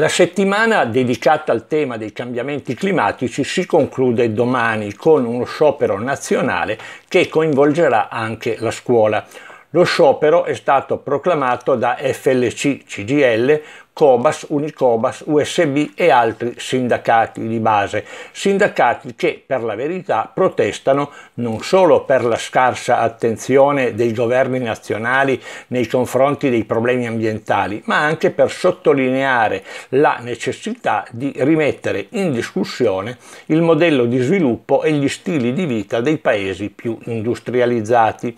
La settimana dedicata al tema dei cambiamenti climatici si conclude domani con uno sciopero nazionale che coinvolgerà anche la scuola. Lo sciopero è stato proclamato da FLC, CGL, Cobas, Unicobas, USB e altri sindacati di base, sindacati che per la verità protestano non solo per la scarsa attenzione dei governi nazionali nei confronti dei problemi ambientali, ma anche per sottolineare la necessità di rimettere in discussione il modello di sviluppo e gli stili di vita dei paesi più industrializzati.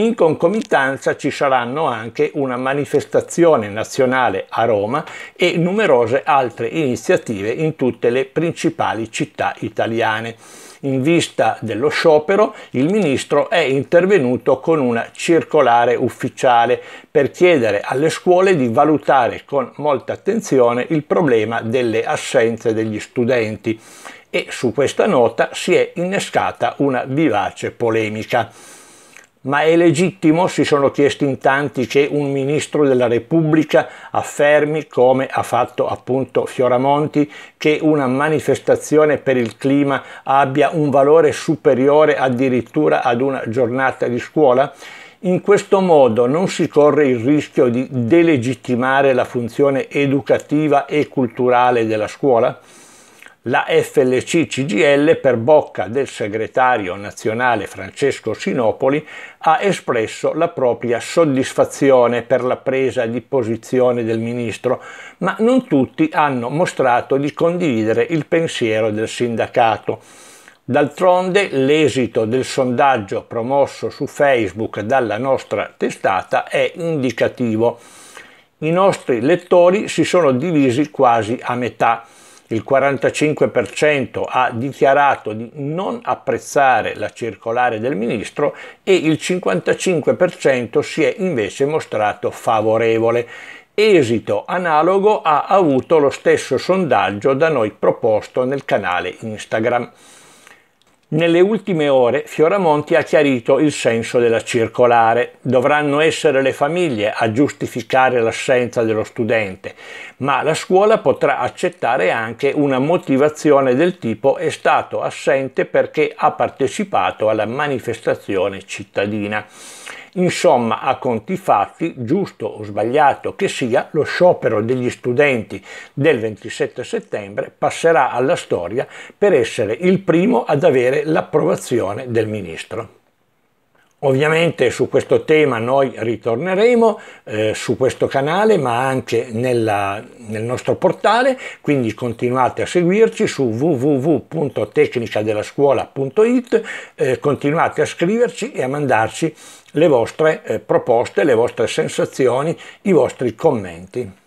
In concomitanza ci saranno anche una manifestazione nazionale a Roma e numerose altre iniziative in tutte le principali città italiane. In vista dello sciopero, il ministro è intervenuto con una circolare ufficiale per chiedere alle scuole di valutare con molta attenzione il problema delle assenze degli studenti e su questa nota si è innescata una vivace polemica. Ma è legittimo, si sono chiesti in tanti, che un ministro della Repubblica affermi, come ha fatto appunto Fioramonti, che una manifestazione per il clima abbia un valore superiore addirittura ad una giornata di scuola? In questo modo non si corre il rischio di delegittimare la funzione educativa e culturale della scuola? la FLC-CGL per bocca del segretario nazionale Francesco Sinopoli ha espresso la propria soddisfazione per la presa di posizione del ministro, ma non tutti hanno mostrato di condividere il pensiero del sindacato. D'altronde l'esito del sondaggio promosso su Facebook dalla nostra testata è indicativo. I nostri lettori si sono divisi quasi a metà il 45% ha dichiarato di non apprezzare la circolare del ministro e il 55% si è invece mostrato favorevole. Esito analogo ha avuto lo stesso sondaggio da noi proposto nel canale Instagram. Nelle ultime ore Fioramonti ha chiarito il senso della circolare. Dovranno essere le famiglie a giustificare l'assenza dello studente, ma la scuola potrà accettare anche una motivazione del tipo è stato assente perché ha partecipato alla manifestazione cittadina. Insomma, a conti fatti, giusto o sbagliato che sia, lo sciopero degli studenti del 27 settembre passerà alla storia per essere il primo ad avere l'approvazione del ministro. Ovviamente su questo tema noi ritorneremo eh, su questo canale ma anche nella, nel nostro portale, quindi continuate a seguirci su www.tecnicadelascuola.it, eh, continuate a scriverci e a mandarci le vostre eh, proposte, le vostre sensazioni, i vostri commenti.